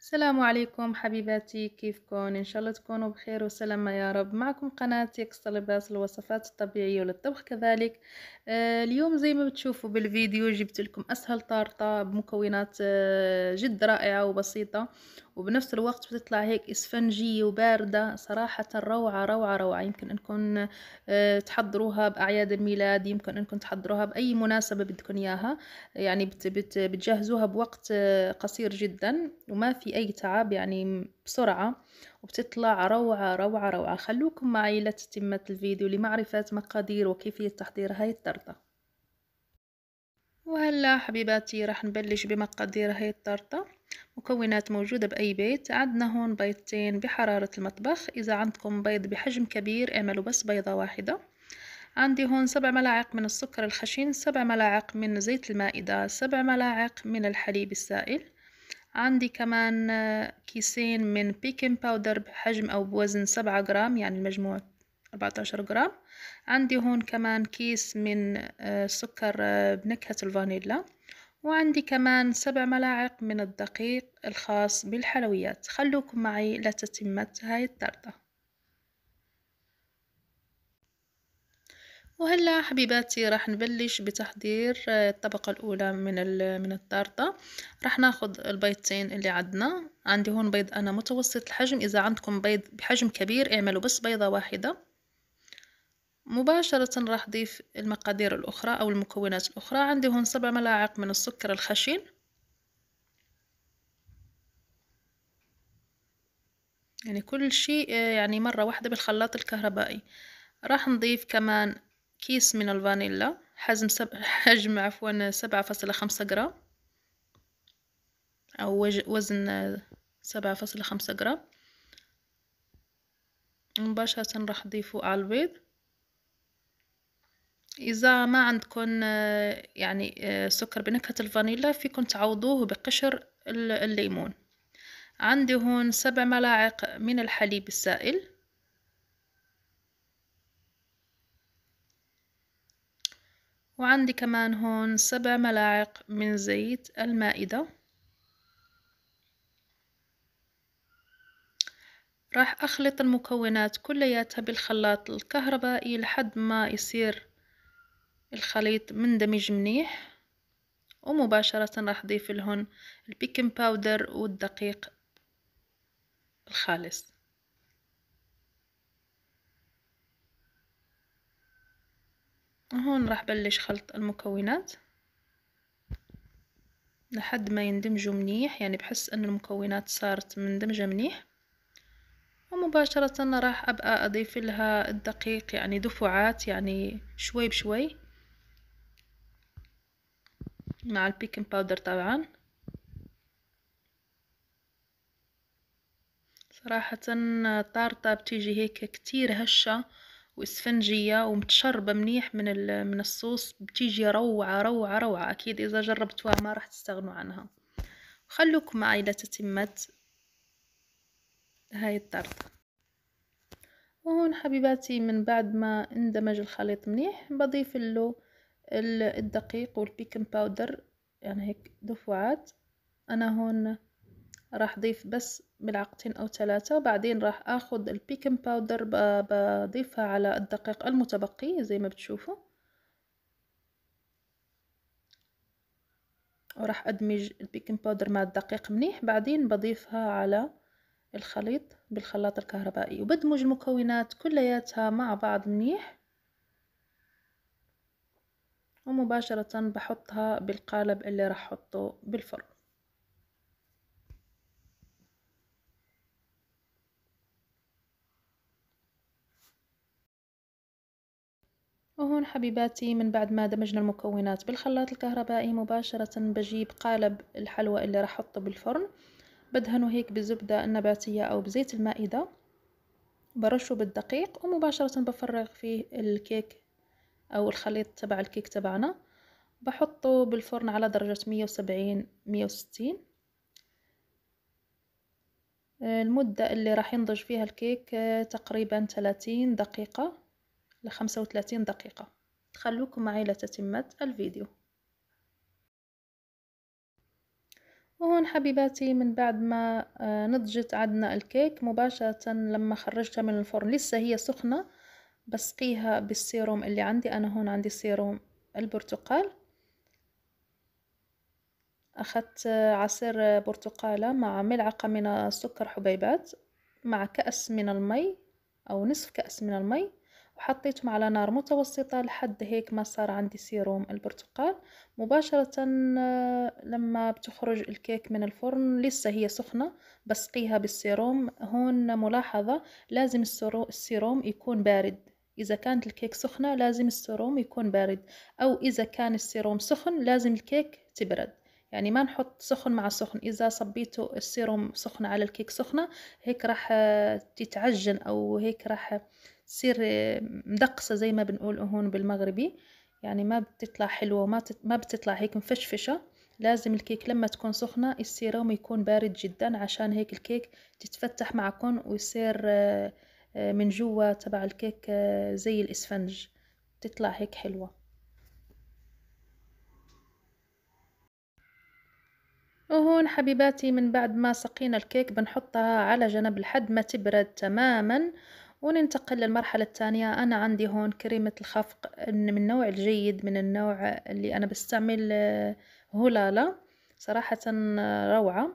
السلام عليكم حبيباتي كيفكم ان شاء الله تكونوا بخير وسلامة يا رب معكم قناة اكس طلبات الوصفات الطبيعية وللطبخ كذلك آه، اليوم زي ما بتشوفوا بالفيديو جبت لكم اسهل طارطه بمكونات آه، جد رائعه وبسيطه وبنفس الوقت بتطلع هيك اسفنجيه وبارده صراحه روعه روعه روعه يمكن انكم آه، تحضروها باعياد الميلاد يمكن انكم تحضروها باي مناسبه بدكم اياها يعني بت بت بتجهزوها بوقت قصير جدا وما في اي تعب يعني بسرعه وبتطلع روعه روعه روعه خلوكم معي لتتمه الفيديو لمعرفه مقادير وكيفيه تحضير هاي الطريقه الطرطة وهلا حبيباتي راح نبلش بمقادير هي الطرطة مكونات موجودة بأي بيت عندنا هون بيضتين بحرارة المطبخ إذا عندكم بيض بحجم كبير اعملوا بس بيضة واحدة عندي هون سبع ملاعق من السكر الخشن سبع ملاعق من زيت المائدة سبع ملاعق من الحليب السائل عندي كمان كيسين من بيكنج باودر بحجم أو بوزن سبعة جرام يعني المجموع 14 غرام عندي هون كمان كيس من السكر آه، آه، بنكهة الفانيلا وعندي كمان سبع ملاعق من الدقيق الخاص بالحلويات خلوكم معي لتتمة هاي التورتة وهلا حبيباتي راح نبلش بتحضير آه، الطبقة الأولى من من التارتة راح ناخد البيضتين اللي عدنا عندي هون بيض أنا متوسط الحجم إذا عندكم بيض بحجم كبير اعملوا بس بيضة واحدة مباشرة راح ضيف المقادير الأخرى أو المكونات الأخرى عندي هون سبع ملاعق من السكر الخشن يعني كل شيء آه، يعني مرة واحدة بالخلاط الكهربائي راح نضيف كمان كيس من الفانيلا حجم سب... حجم عفوا سبعة فاصلة خمسة جرام أو وج... وزن آه، سبعة فاصلة خمسة جرام مباشرة راح نضيفه على البيض اذا ما عندكم آه، يعني آه، سكر بنكهة الفانيلا فيكم تعوضوه بقشر الليمون عندي هون سبع ملاعق من الحليب السائل وعندي كمان هون سبع ملاعق من زيت المائدة راح أخلط المكونات كلياتها بالخلاط الكهربائي لحد ما يصير الخليط مندمج منيح ومباشرة راح ضيف لهم البيكنج باودر والدقيق الخالص هون راح بلش خلط المكونات لحد ما يندمجوا منيح يعني بحس ان المكونات صارت مندمجة منيح ومباشرة راح ابقى اضيف لها الدقيق يعني دفعات يعني شوي بشوي مع البيكن باودر طبعا صراحة الطارطة بتيجي هيك كتير هشة واسفنجية ومتشربة منيح من من الصوص بتيجي روعة روعة روعة أكيد إذا جربتوها ما راح تستغنوا عنها خلوكم معي لتتمت هاي الطرطة وهون حبيباتي من بعد ما اندمج الخليط منيح بضيف له الدقيق والبيكنج باودر يعني هيك دفعات انا هون راح ضيف بس ملعقتين او ثلاثة وبعدين راح اخد البيكنج باودر بضيفها على الدقيق المتبقي زي ما بتشوفوا وراح ادمج البيكنج باودر مع الدقيق منيح بعدين بضيفها على الخليط بالخلاط الكهربائي وبدمج المكونات كلياتها مع بعض منيح ومباشرة بحطها بالقالب اللي راح حطه بالفرن وهون حبيباتي من بعد ما دمجنا المكونات بالخلاط الكهربائي مباشرة بجيب قالب الحلوى اللي راح احطه بالفرن بدهنه هيك بالزبدة النباتية أو بزيت المائدة برشه بالدقيق ومباشرة بفرغ فيه الكيك او الخليط تبع الكيك تبعنا بحطه بالفرن على درجة 170 160 المدة اللي راح ينضج فيها الكيك آه، تقريبا 30 دقيقة ل 35 دقيقة خلوكم معي لتتمة الفيديو وهون حبيباتي من بعد ما آه، نضجت عدنا الكيك مباشرة لما خرجتها من الفرن لسه هي سخنة بسقيها بالسيروم اللي عندي أنا هون عندي سيروم البرتقال أخذت عصير برتقالة مع ملعقة من السكر حبيبات مع كأس من المي أو نصف كأس من المي وحطيتهم على نار متوسطة لحد هيك ما صار عندي سيروم البرتقال مباشرة لما بتخرج الكيك من الفرن لسه هي سخنة بسقيها بالسيروم هون ملاحظة لازم السيروم يكون بارد إذا كانت الكيك سخنة لازم السيروم يكون بارد أو إذا كان السيروم سخن لازم الكيك تبرد يعني ما نحط سخن مع سخن إذا صبيتوا السيروم سخنة على الكيك سخنة هيك راح آه، تتعجن أو هيك راح تصير آه، مدقسة زي ما بنقول هون بالمغربي يعني ما بتطلع حلوة وما ما بتطلع هيك مفشفشة لازم الكيك لما تكون سخنة السيروم يكون بارد جدا عشان هيك الكيك تتفتح معكم ويصير آه، من جوا تبع الكيك آه، زي الاسفنج تطلع هيك حلوة وهون حبيباتي من بعد ما سقينا الكيك بنحطها على جنب لحد ما تبرد تماما وننتقل للمرحلة الثانية أنا عندي هون كريمة الخفق من النوع الجيد من النوع اللي أنا بستعمل هولالا آه، صراحة آه، روعة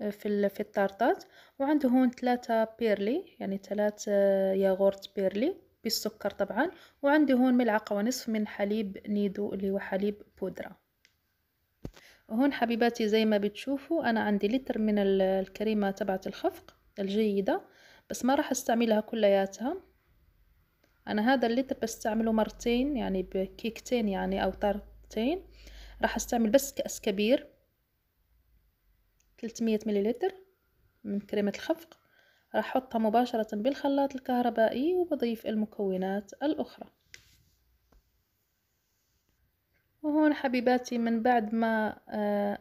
في في الطارطات وعنده هون ثلاثة بيرلي يعني ثلاثه آه، ياغورت بيرلي بالسكر طبعا وعندي هون ملعقة ونصف من حليب نيدو اللي هو حليب بودرة هون حبيباتي زي ما بتشوفوا أنا عندي لتر من الكريمة تبعت الخفق الجيدة بس ما راح استعملها كلياتها أنا هذا اللتر بستعمله مرتين يعني بكيكتين يعني أو طارتين راح استعمل بس كأس كبير 300 مليلتر من كريمة الخفق راح أحطها مباشرة بالخلاط الكهربائي وبضيف المكونات الأخرى وهون حبيباتي من بعد ما آه،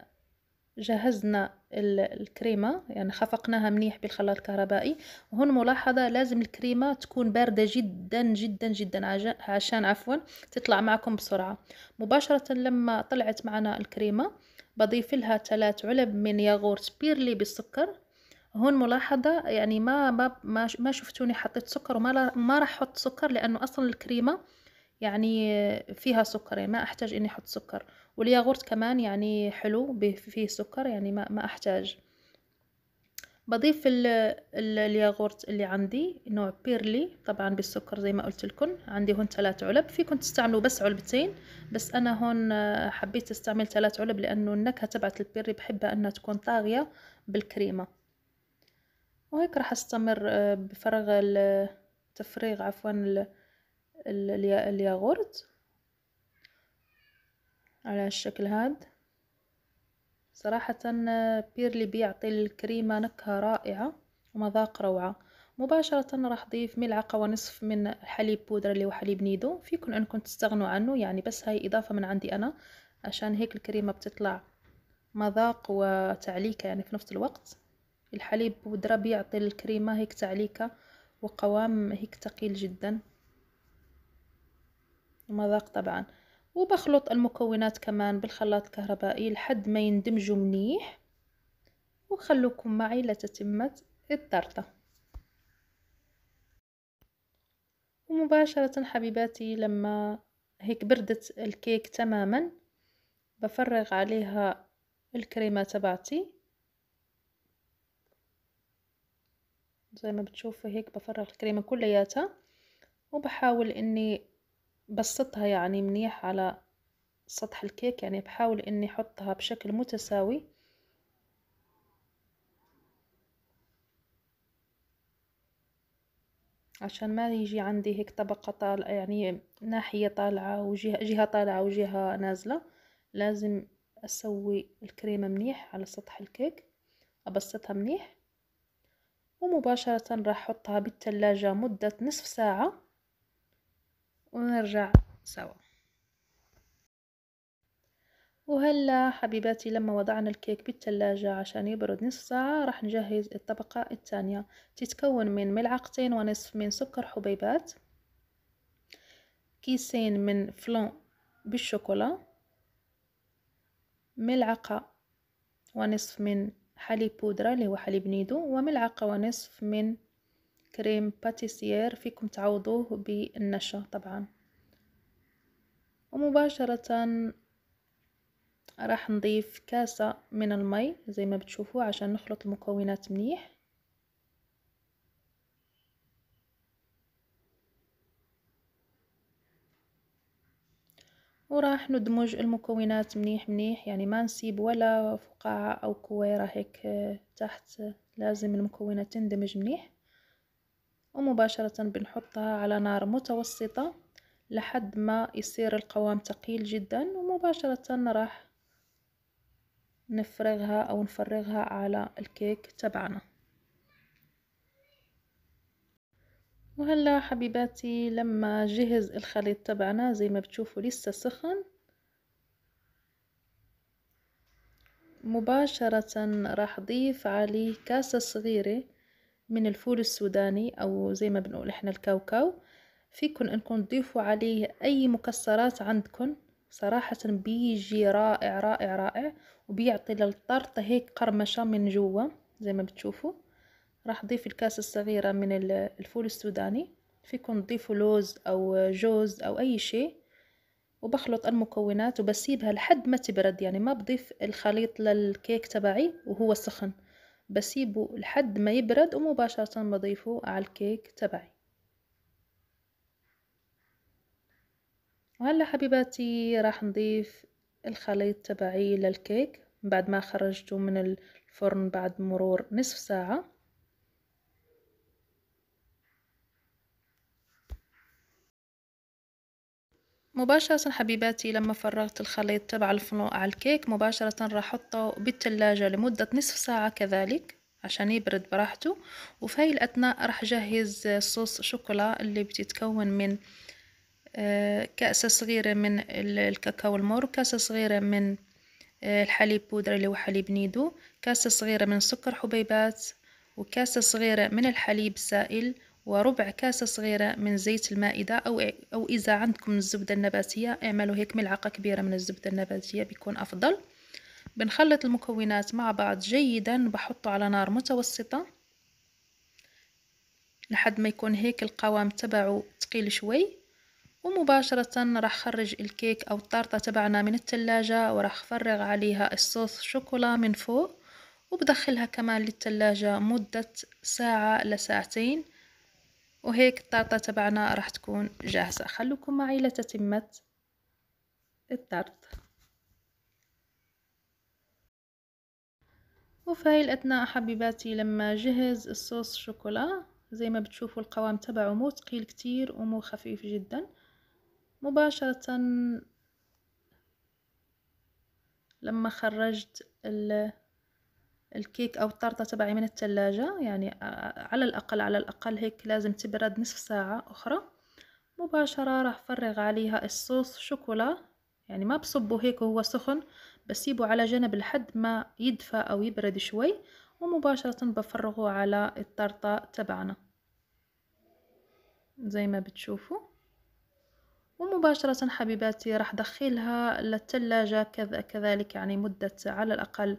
جهزنا الكريمة يعني خفقناها منيح بالخلاط الكهربائي وهون ملاحظة لازم الكريمة تكون باردة جدا جدا جدا عشان عفوا تطلع معكم بسرعة مباشرة لما طلعت معنا الكريمة بضيف لها ثلاث علب من ياغورت بيرلي بالسكر هون ملاحظة يعني ما ما ما شفتوني حطيت سكر وما ما راح احط سكر لانه اصلا الكريمة يعني فيها سكر يعني ما احتاج اني احط سكر والياغورت كمان يعني حلو فيه سكر يعني ما ما احتاج بضيف الياغورت اللي عندي نوع بيرلي طبعا بالسكر زي ما قلت لكم عندي هون ثلاث علب فيكم تستعملوا بس علبتين بس انا هون آه، حبيت استعمل ثلاث علب لانه النكهه تبعت البيرلي بحبها انها تكون طاغيه بالكريمه وهيك راح استمر آه، بفرغ تفريغ عفوا الياغورت على الشكل هذا صراحة بيرلي بيعطي الكريمة نكهة رائعة ومذاق روعة مباشرة راح ضيف ملعقة ونصف من حليب بودرة اللي هو حليب نيدو فيكن انكم تستغنوا عنه يعني بس هاي اضافة من عندي انا عشان هيك الكريمة بتطلع مذاق وتعليكة يعني في نفس الوقت الحليب بودرة بيعطي الكريمة هيك تعليكة وقوام هيك تقيل جدا ومذاق طبعا وبخلط المكونات كمان بالخلاط الكهربائي لحد ما يندمجوا منيح وخلوكم معي لتتمة الطرطة ومباشرة حبيباتي لما هيك بردت الكيك تماما بفرغ عليها الكريمة تبعتي زي ما بتشوفوا هيك بفرغ الكريمة كلياتها وبحاول اني بسطها يعني منيح على سطح الكيك يعني بحاول اني احطها بشكل متساوي عشان ما يجي عندي هيك طبقة طالعة يعني ناحية طالعة وجهة جهة طالعة وجهة نازلة لازم أسوي الكريمة منيح على سطح الكيك أبسطها منيح ومباشرة راح أحطها بالتلاجة مدة نصف ساعة ونرجع سوا وهلا حبيباتي لما وضعنا الكيك بالتلاجة عشان يبرد نصف ساعة راح نجهز الطبقة الثانية تتكون من ملعقتين ونصف من سكر حبيبات كيسين من فلون بالشوكولا ملعقة ونصف من حليب بودرة اللي هو حليب نيدو وملعقة ونصف من كريم باتيسيير فيكم تعوضوه بالنشا طبعا ومباشرة راح نضيف كاسة من المي زي ما بتشوفوا عشان نخلط المكونات منيح وراح ندمج المكونات منيح منيح يعني ما نسيب ولا فقاعة أو كويرة هيك تحت لازم المكونات تندمج منيح ومباشرة بنحطها على نار متوسطة لحد ما يصير القوام تقيل جدا ومباشرة راح نفرغها أو نفرغها على الكيك تبعنا وهلا حبيباتي لما جهز الخليط تبعنا زي ما بتشوفوا لسه سخن مباشرة راح ضيف عليه كاسة صغيرة من الفول السوداني أو زي ما بنقول إحنا الكاوكاو فيكن إنكم تضيفوا عليه أي مكسرات عندكم صراحة بيجي رائع رائع رائع وبيعطي للطرطة هيك قرمشة من جوا زي ما بتشوفوا راح ضيف الكاسة الصغيرة من الفول السوداني فيكن تضيفوا لوز أو جوز أو أي شيء وبخلط المكونات وبسيبها لحد ما تبرد يعني ما بضيف الخليط للكيك تبعي وهو سخن بسيبه لحد ما يبرد ومباشرة بضيفه على الكيك تبعي وهلا حبيباتي راح نضيف الخليط تبعي للكيك بعد ما خرجته من الفرن بعد مرور نصف ساعة مباشرة حبيباتي لما فرغت الخليط تبع الفنوق على الكيك مباشرة راح أحطه بالتلاجة لمدة نصف ساعة كذلك عشان يبرد براحته وفي هاي الأثناء راح أجهز صوص شوكولا اللي بتتكون من آه، كأسة صغيرة من الكاكاو المر كأسة صغيرة من آه، الحليب بودرة اللي هو حليب نيدو كأسة صغيرة من سكر حبيبات وكأسة صغيرة من الحليب سائل وربع كاسة صغيرة من زيت المائدة أو, أو إذا عندكم الزبدة النباتية اعملوا هيك ملعقة كبيرة من الزبدة النباتية بيكون أفضل بنخلط المكونات مع بعض جيدا بحطه على نار متوسطة لحد ما يكون هيك القوام تبعه تقيل شوي ومباشرة راح خرج الكيك أو الطارطة تبعنا من التلاجة وراح فرغ عليها الصوص شوكولا من فوق وبدخلها كمان للتلاجة مدة ساعة لساعتين وهيك الطارطه تبعنا راح تكون جاهزه خلوكم معي لتتمه الطرد وفي هاي الاثناء حبيباتي لما جهز الصوص شوكولا زي ما بتشوفوا القوام تبعه مو ثقيل كتير ومو خفيف جدا مباشرة لما خرجت ال الكيك او الطارطه تبعي من الثلاجه يعني على الاقل على الاقل هيك لازم تبرد نصف ساعه اخرى مباشره راح فرغ عليها الصوص شوكولا يعني ما بصبه هيك وهو سخن بسيبه على جنب لحد ما يدفى او يبرد شوي ومباشره بفرغه على الطرطه تبعنا زي ما بتشوفوا ومباشرة حبيباتي راح دخلها للثلاجة كذلك يعني مدة على الأقل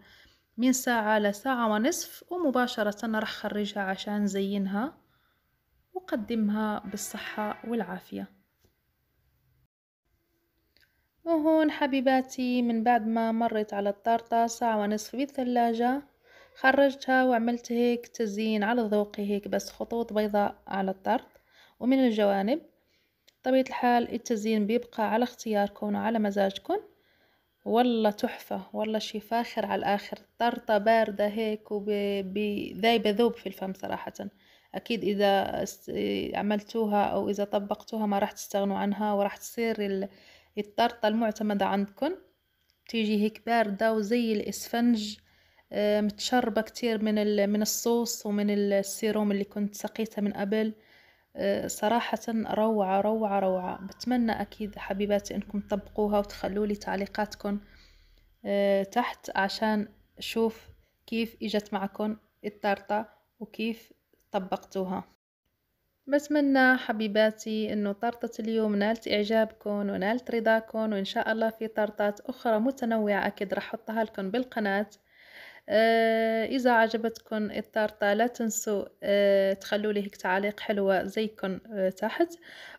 من ساعة لساعة ونصف ومباشرة راح خرجها عشان زينها وقدمها بالصحة والعافية وهون حبيباتي من بعد ما مرت على الطارطة ساعة ونصف بالثلاجة خرجتها وعملت هيك تزيين على ذوقي هيك بس خطوط بيضاء على الطرط ومن الجوانب طبيعة الحال التزيين بيبقى على اختياركم وعلى مزاجكم والله تحفة والله شي فاخر على الآخر طرطة باردة هيك وذايبة ذوب في الفم صراحة أكيد إذا عملتوها أو إذا طبقتوها ما راح تستغنوا عنها وراح تصير الطرطة المعتمدة عندكم تيجي هيك باردة وزي الإسفنج آه، متشربة كتير من من الصوص ومن السيروم اللي كنت سقيتها من قبل آه، صراحة روعة روعة روعة بتمنى أكيد حبيباتي أنكم تطبقوها وتخلوا لي تعليقاتكم آه، تحت عشان أشوف كيف إجت معكم التارتة وكيف طبقتوها بتمنى حبيباتي أنه طرطة اليوم نالت إعجابكم ونالت رضاكم وإن شاء الله في طرطات أخرى متنوعة أكيد رح أحطها لكم بالقناة آه، اذا عجبتكم الطارطه لا تنسوا آه، تخلوا لي هيك تعليق حلوه زيكم آه، تحت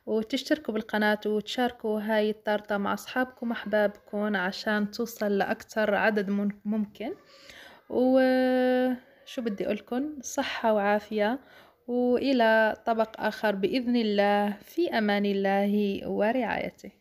وتشتركوا بالقناه وتشاركوا هاي الطارطه مع اصحابكم احبابكم عشان توصل لاكثر عدد ممكن وشو بدي اقولكم صحه وعافيه والى طبق اخر باذن الله في امان الله ورعايته